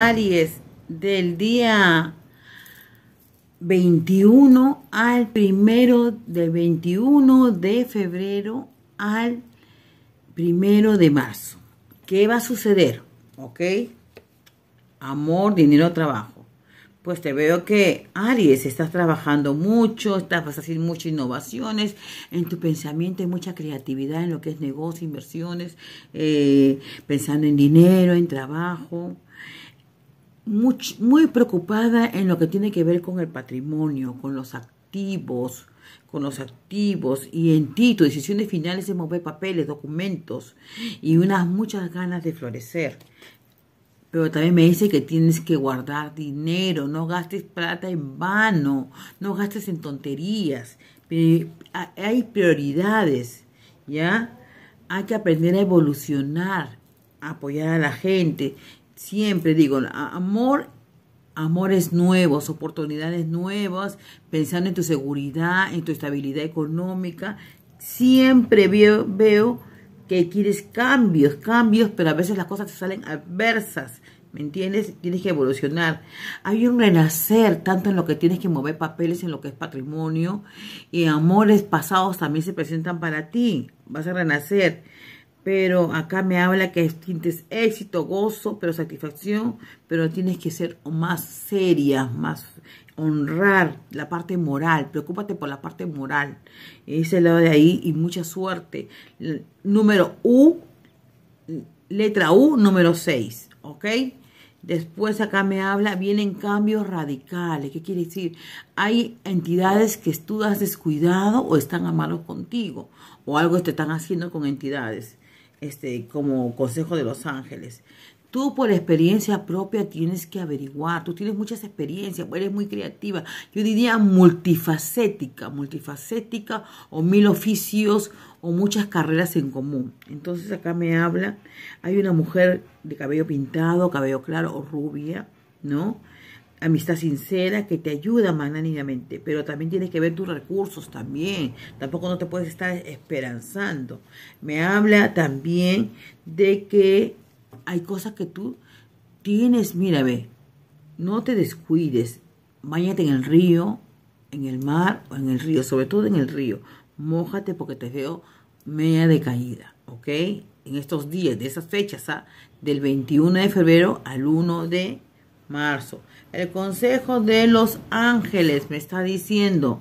Aries del día 21 al primero del 21 de febrero al primero de marzo. ¿Qué va a suceder? ¿Ok? Amor, dinero, trabajo. Pues te veo que Aries, estás trabajando mucho, estás, vas muchas innovaciones en tu pensamiento, mucha creatividad en lo que es negocio, inversiones, eh, pensando en dinero, en trabajo muy, preocupada en lo que tiene que ver con el patrimonio, con los activos, con los activos y en tus decisiones finales de mover papeles, documentos y unas muchas ganas de florecer. Pero también me dice que tienes que guardar dinero, no gastes plata en vano, no gastes en tonterías. Ah, hay prioridades, ¿ya? Hay que aprender a evolucionar, apoyar a la gente siempre digo, amor, amores nuevos, oportunidades nuevas, pensando en tu seguridad, en tu estabilidad económica. Siempre veo, veo que quieres cambios, cambios, pero a veces las cosas te salen adversas. ¿Me entiendes? Tienes que evolucionar. Hay un renacer, tanto en lo que tienes que mover papeles, en lo que es patrimonio, y amores pasados también se presentan para ti. Vas a renacer pero acá me habla que sientes éxito, gozo, pero satisfacción, pero tienes que ser más seria, más honrar la parte moral, preocúpate por la parte moral, ese lado de ahí y mucha suerte. Número U, letra U, número 6, ¿ok? Después acá me habla, vienen cambios radicales. ¿Qué quiere decir? Hay entidades que tú has descuidado o están a malos contigo. O algo te están haciendo con entidades este, como consejo de los ángeles. Tú por experiencia propia tienes que averiguar, tú tienes muchas experiencias, pues, eres muy creativa, yo diría multifacética, multifacética o mil oficios o muchas carreras en común. Entonces acá me habla, hay una mujer de cabello pintado, cabello claro o rubia, ¿no? amistad sincera que te ayuda magnánimamente, pero también tienes que ver tus recursos también. Tampoco no te puedes estar esperanzando. Me habla también de que hay cosas que tú tienes, mira, ve, no te descuides. Báñate en el río, en el mar o en el río, sobre todo en el río. Mójate porque te veo media caída. ¿ok? En estos días, de esas fechas, ¿ah? del 21 de febrero al 1 de marzo. El Consejo de los Ángeles me está diciendo